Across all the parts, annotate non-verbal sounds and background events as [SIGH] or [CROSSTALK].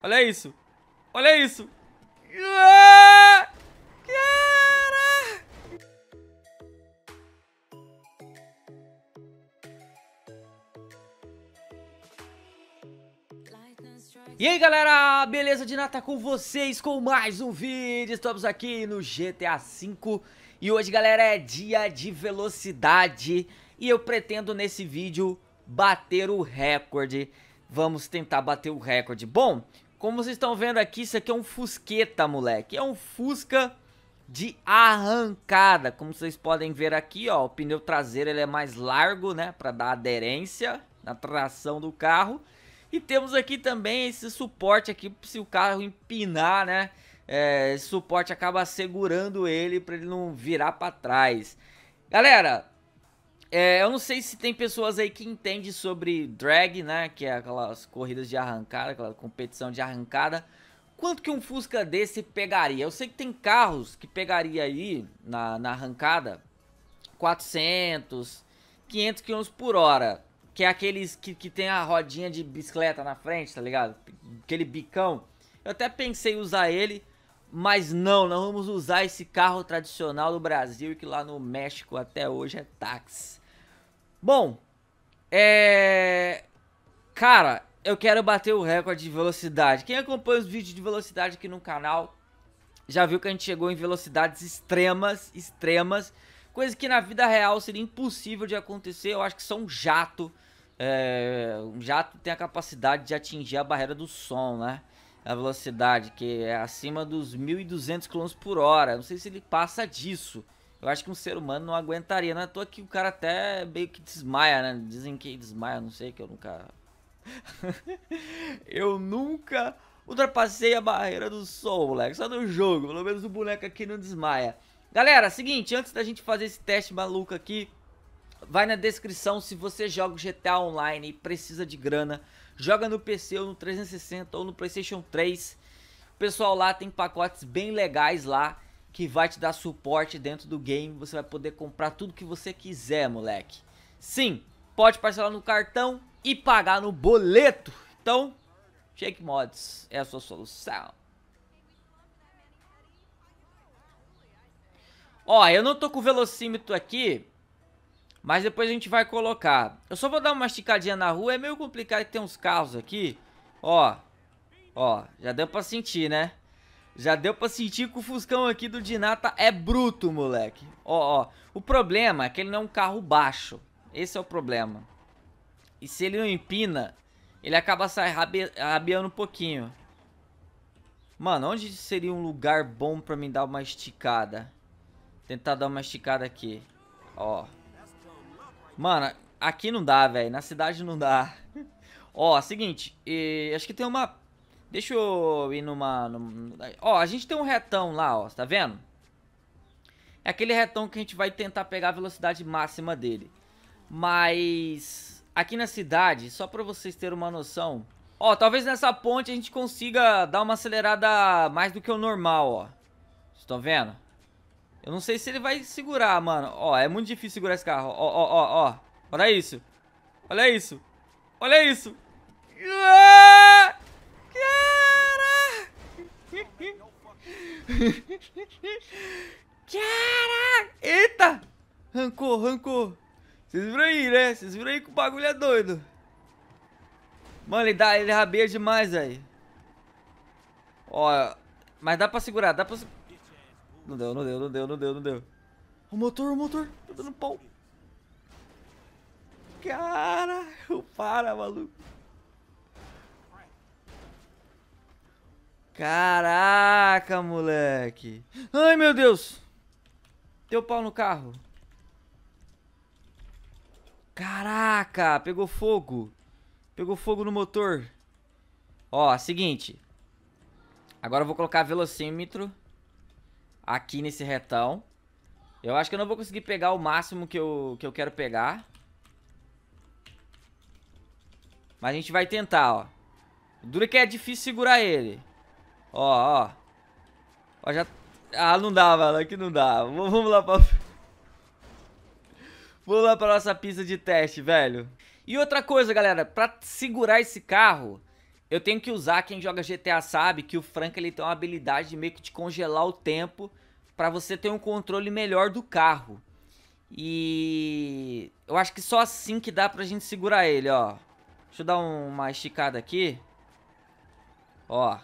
Olha isso. Olha isso. Cara! E aí galera, beleza de nata com vocês com mais um vídeo, estamos aqui no GTA V E hoje galera é dia de velocidade e eu pretendo nesse vídeo bater o recorde Vamos tentar bater o recorde Bom, como vocês estão vendo aqui, isso aqui é um fusqueta, moleque. É um fusca de arrancada. Como vocês podem ver aqui, ó, o pneu traseiro ele é mais largo, né, para dar aderência na tração do carro. E temos aqui também esse suporte aqui se o carro empinar, né? É, esse suporte acaba segurando ele para ele não virar para trás. Galera, é, eu não sei se tem pessoas aí que entendem sobre drag, né? Que é aquelas corridas de arrancada, aquela competição de arrancada. Quanto que um Fusca desse pegaria? Eu sei que tem carros que pegaria aí na, na arrancada 400, 500 km por hora. Que é aqueles que, que tem a rodinha de bicicleta na frente, tá ligado? Aquele bicão. Eu até pensei em usar ele, mas não, nós vamos usar esse carro tradicional do Brasil que lá no México até hoje é táxi. Bom, é... Cara, eu quero bater o recorde de velocidade. Quem acompanha os vídeos de velocidade aqui no canal já viu que a gente chegou em velocidades extremas, extremas. Coisa que na vida real seria impossível de acontecer. Eu acho que só um jato. É, um jato tem a capacidade de atingir a barreira do som, né? A velocidade, que é acima dos 1.200 km por hora. Não sei se ele passa disso. Eu acho que um ser humano não aguentaria. Não é à toa que o cara até meio que desmaia, né? Dizem que desmaia, não sei, que eu nunca... [LAUGHS] eu nunca ultrapassei a barreira do sol, moleque. Só no jogo. Pelo menos o boneco aqui não desmaia. Galera, seguinte, antes da gente fazer esse teste maluco aqui, vai na descrição se você joga o GTA Online e precisa de grana. Joga no PC ou no 360 ou no Playstation 3. O pessoal lá tem pacotes bem legais lá que vai te dar suporte dentro do game. Você vai poder comprar tudo que você quiser, moleque. Sim, pode parcelar no cartão e pagar no boleto. Então, Shake Mods é a sua solução. Ó, eu não tô com o velocímetro aqui, mas depois a gente vai colocar. Eu só vou dar uma esticadinha na rua, é meio complicado que tem uns carros aqui. Ó, ó, já deu pra sentir, né? Já deu pra sentir que o Fuscão aqui do Dinata é bruto, moleque. Ó, ó. O problema é que ele não é um carro baixo. Esse é o problema. E se ele não empina, ele acaba sai rabiando um pouquinho. Mano, onde seria um lugar bom pra mim dar uma esticada? Tentar dar uma esticada aqui. Ó. Mano, aqui não dá, velho. Na cidade não dá. [LAUGHS] Ó, seguinte. E... acho que tem uma Deixa eu ir numa, numa... Ó, a gente tem um retão lá, ó, tá vendo? É aquele retão que a gente vai tentar pegar a velocidade máxima dele. Mas aqui na cidade, só pra vocês terem uma noção... Ó, talvez nessa ponte a gente consiga dar uma acelerada mais do que o normal, ó. Vocês estão vendo? Eu não sei se ele vai segurar, mano. Ó, é muito difícil segurar esse carro. Ó, ó, ó, ó. Olha isso. Olha isso. Olha isso. Ah! [LAUGHS] Caraca! Eita! rancou, rancou. Vocês viram aí, né? Vocês viram aí que o bagulho é doido. Mano, ele, dá, ele rabeia demais, aí. Ó, mas dá pra segurar, dá pra... Não deu, não deu, não deu, não deu, não deu. O motor, o motor. Tá dando pau. Cara, [LAUGHS] para, maluco. Caraca, moleque. Ai, meu Deus. Deu pau no carro. Caraca, pegou fogo. Pegou fogo no motor. Ó, seguinte. Agora eu vou colocar velocímetro aqui nesse retão. Eu acho que eu não vou conseguir pegar o máximo que eu, que eu quero pegar. Mas a gente vai tentar, ó. Dura que é difícil segurar ele. Ó, ó. Ó, já... Ah, não dá, mano. Aqui não dá. Vamos lá pra... [LAUGHS] Vamos lá pra nossa pista de teste, velho. E outra coisa, galera. Pra segurar esse carro, eu tenho que usar... Quem joga GTA sabe que o Frank, ele tem uma habilidade de meio que de congelar o tempo pra você ter um controle melhor do carro. E... Eu acho que só assim que dá pra gente segurar ele, ó. Deixa eu dar uma esticada aqui. Ó.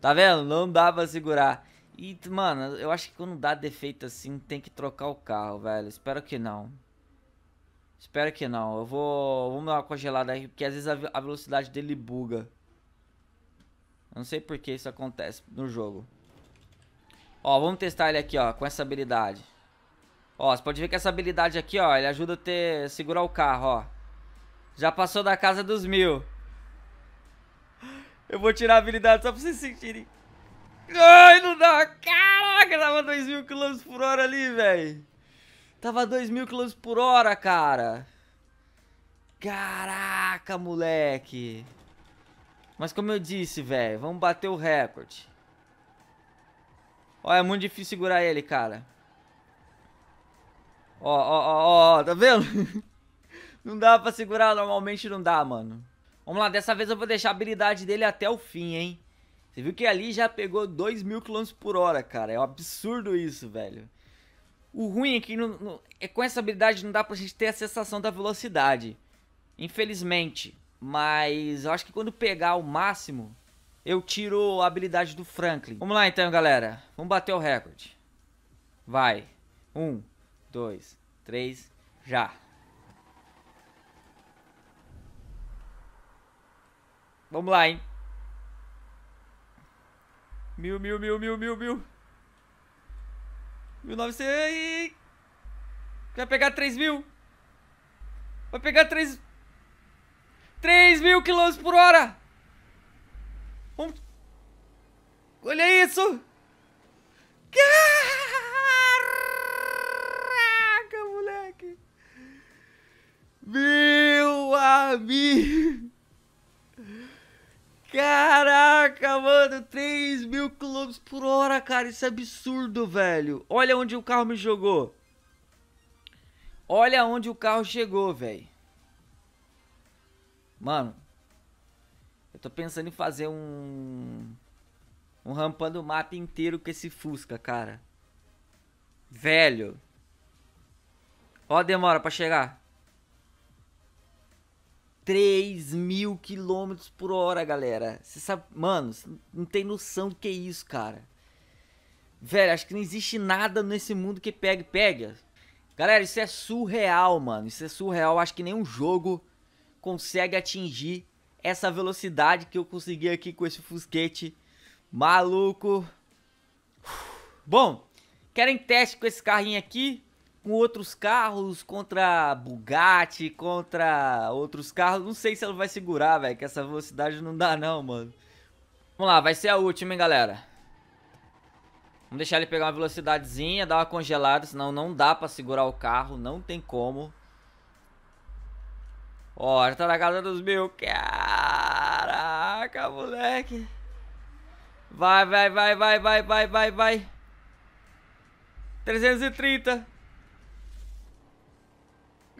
Tá vendo? Não dá pra segurar. E, mano, eu acho que quando dá defeito assim, tem que trocar o carro, velho. Espero que não. Espero que não. Eu vou, vou dar uma congelada aí, porque às vezes a, a velocidade dele buga. Eu não sei por que isso acontece no jogo. Ó, vamos testar ele aqui, ó, com essa habilidade. Ó, você pode ver que essa habilidade aqui, ó, ele ajuda a ter, segurar o carro, ó. Já passou da casa dos mil. Eu vou tirar a habilidade só pra vocês sentirem. Ai, não dá. Caraca, tava 2 mil km por hora ali, velho. Tava 2 mil km por hora, cara. Caraca, moleque. Mas como eu disse, velho, vamos bater o recorde. Ó, é muito difícil segurar ele, cara. Ó, ó, ó, ó, tá vendo? [LAUGHS] não dá pra segurar, normalmente não dá, mano. Vamos lá, dessa vez eu vou deixar a habilidade dele até o fim, hein? Você viu que ali já pegou 2 mil km por hora, cara. É um absurdo isso, velho. O ruim é que não, não, é com essa habilidade não dá pra gente ter a sensação da velocidade. Infelizmente. Mas eu acho que quando pegar o máximo, eu tiro a habilidade do Franklin. Vamos lá então, galera. Vamos bater o recorde. Vai. Um, dois, três, já. Vamos lá, hein? Mil, mil, mil, mil, mil, mil. Mil novecentos e... Vai pegar três mil. Vai pegar três... Três mil quilômetros por hora. Vamos... Olha isso. Caraca, moleque. Meu amigo. Caraca, mano, 3 mil quilômetros por hora, cara, isso é absurdo, velho. Olha onde o carro me jogou. Olha onde o carro chegou, velho. Mano, eu tô pensando em fazer um... Um rampando o mapa inteiro com esse Fusca, cara. Velho. Ó a demora pra chegar. 3 mil quilômetros por hora, galera. Você sabe, mano, não tem noção do que é isso, cara. Velho, acho que não existe nada nesse mundo que pegue, pega. Galera, isso é surreal, mano. Isso é surreal. Acho que nenhum jogo consegue atingir essa velocidade que eu consegui aqui com esse fusquete maluco. Bom, querem teste com esse carrinho aqui? com outros carros, contra Bugatti, contra outros carros. Não sei se ela vai segurar, velho, que essa velocidade não dá não, mano. Vamos lá, vai ser a última, hein, galera. Vamos deixar ele pegar uma velocidadezinha, dar uma congelada, senão não dá pra segurar o carro, não tem como. Ó, já tá na casa dos mil. Caraca, moleque. Vai, vai, vai, vai, vai, vai, vai, vai. 330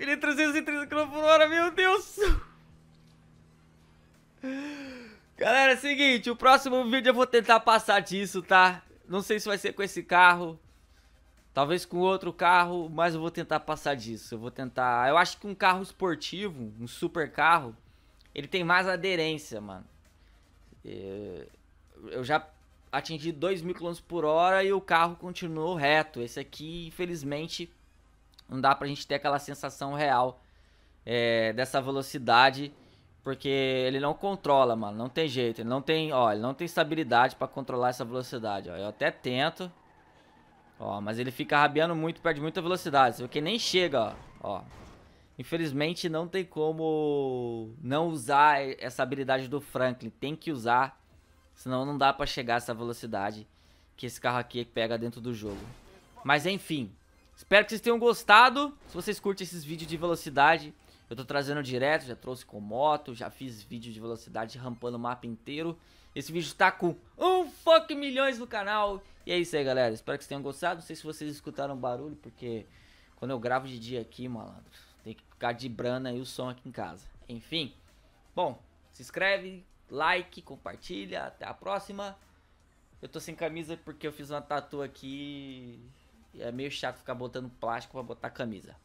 é 330 km por hora, meu Deus! Galera, é o seguinte, o próximo vídeo eu vou tentar passar disso, tá? Não sei se vai ser com esse carro, talvez com outro carro, mas eu vou tentar passar disso. Eu vou tentar... Eu acho que um carro esportivo, um super carro, ele tem mais aderência, mano. É, eu já atingi 2 mil km por hora e o carro continuou reto. Esse aqui, infelizmente, não dá pra gente ter aquela sensação real é, dessa velocidade, porque ele não controla, mano, não tem jeito, ele não tem, ó, ele não tem estabilidade para controlar essa velocidade, ó, eu até tento, ó, mas ele fica rabiando muito, perde muita velocidade, você vê que nem chega, ó, ó, infelizmente não tem como não usar essa habilidade do Franklin, tem que usar, senão não dá pra chegar a essa velocidade que esse carro aqui pega dentro do jogo, mas enfim... Espero que vocês tenham gostado. Se vocês curtem esses vídeos de velocidade, eu tô trazendo direto, já trouxe com moto, já fiz vídeo de velocidade rampando o mapa inteiro. Esse vídeo tá com um fuck milhões no canal. E é isso aí, galera. Espero que vocês tenham gostado. Não sei se vocês escutaram barulho, porque quando eu gravo de dia aqui, malandro, tem que ficar de brana aí o som aqui em casa. Enfim, bom, se inscreve, like, compartilha. Até a próxima. Eu tô sem camisa porque eu fiz uma tatu aqui é meio chato ficar botando plástico para botar camisa.